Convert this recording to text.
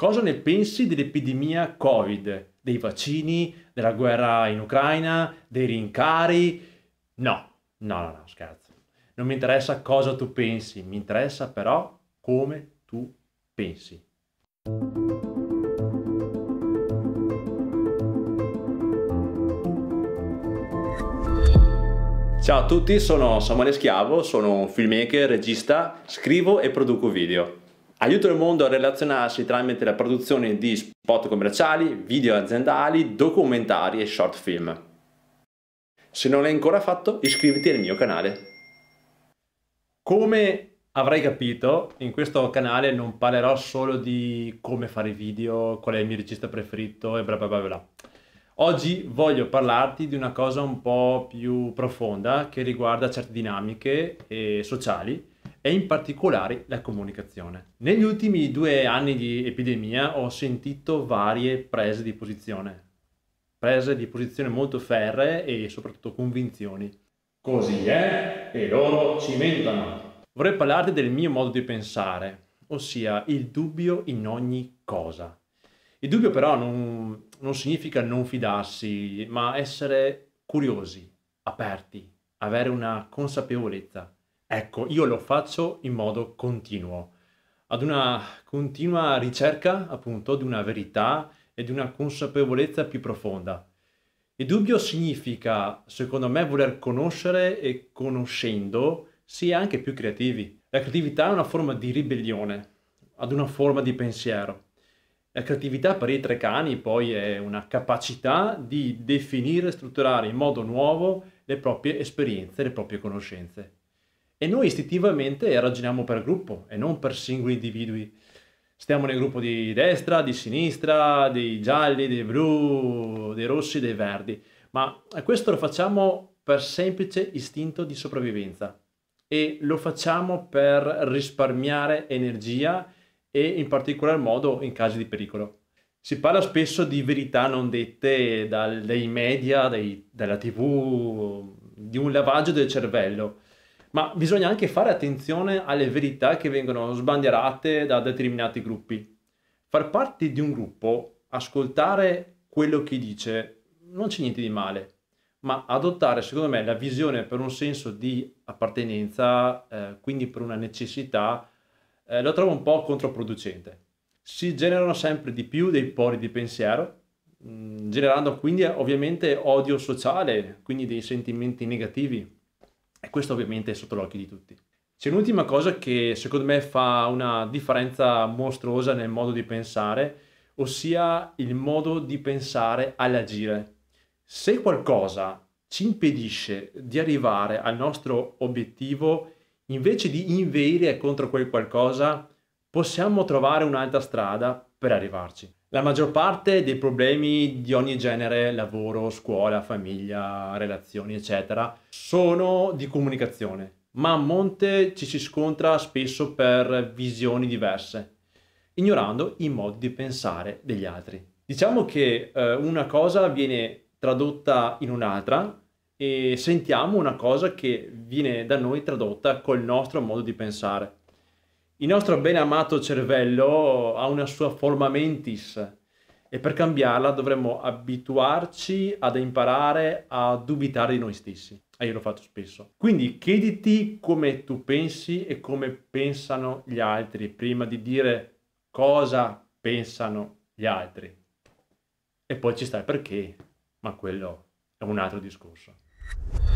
Cosa ne pensi dell'epidemia Covid, dei vaccini, della guerra in Ucraina, dei rincari? No, no, no, no, scherzo. Non mi interessa cosa tu pensi, mi interessa però come tu pensi. Ciao a tutti, sono Samuele Schiavo, sono un filmmaker, regista, scrivo e produco video. Aiuto il mondo a relazionarsi tramite la produzione di spot commerciali, video aziendali, documentari e short film. Se non l'hai ancora fatto, iscriviti al mio canale. Come avrai capito, in questo canale non parlerò solo di come fare video, qual è il mio regista preferito e bla bla bla bla. Oggi voglio parlarti di una cosa un po' più profonda che riguarda certe dinamiche e eh, sociali e in particolare la comunicazione. Negli ultimi due anni di epidemia ho sentito varie prese di posizione, prese di posizione molto ferree e soprattutto convinzioni. Così è eh? e loro ci mentano. Vorrei parlarti del mio modo di pensare, ossia il dubbio in ogni cosa. Il dubbio però non, non significa non fidarsi, ma essere curiosi, aperti, avere una consapevolezza. Ecco, io lo faccio in modo continuo, ad una continua ricerca appunto di una verità e di una consapevolezza più profonda. Il dubbio significa, secondo me, voler conoscere e conoscendo si è anche più creativi. La creatività è una forma di ribellione ad una forma di pensiero. La creatività per i tre cani poi è una capacità di definire e strutturare in modo nuovo le proprie esperienze, le proprie conoscenze. E noi istintivamente ragioniamo per gruppo e non per singoli individui. Stiamo nel gruppo di destra, di sinistra, dei gialli, dei blu, dei rossi, dei verdi. Ma questo lo facciamo per semplice istinto di sopravvivenza e lo facciamo per risparmiare energia e in particolar modo in caso di pericolo. Si parla spesso di verità non dette dai media, dai, dalla tv, di un lavaggio del cervello ma bisogna anche fare attenzione alle verità che vengono sbandierate da determinati gruppi. Far parte di un gruppo, ascoltare quello che dice, non c'è niente di male, ma adottare secondo me la visione per un senso di appartenenza, eh, quindi per una necessità, eh, lo trovo un po' controproducente. Si generano sempre di più dei pori di pensiero, mh, mm, generando quindi ovviamente odio sociale, quindi dei sentimenti negativi e questo ovviamente è sotto l'occhio di tutti. C'è un'ultima cosa che secondo me fa una differenza mostruosa nel modo di pensare, ossia il modo di pensare all'agire. Se qualcosa ci impedisce di arrivare al nostro obiettivo, invece di inveire contro quel qualcosa, possiamo trovare un'altra strada per arrivarci. La maggior parte dei problemi di ogni genere, lavoro, scuola, famiglia, relazioni, eccetera, sono di comunicazione, ma a monte ci si scontra spesso per visioni diverse, ignorando i modi di pensare degli altri. Diciamo che eh, una cosa viene tradotta in un'altra e sentiamo una cosa che viene da noi tradotta col nostro modo di pensare. Il nostro ben amato cervello ha una sua forma mentis e per cambiarla dovremmo abituarci ad imparare a dubitare di noi stessi. E io lo faccio spesso. Quindi chiediti come tu pensi e come pensano gli altri prima di dire cosa pensano gli altri. E poi ci sta il perché, ma quello è un altro discorso.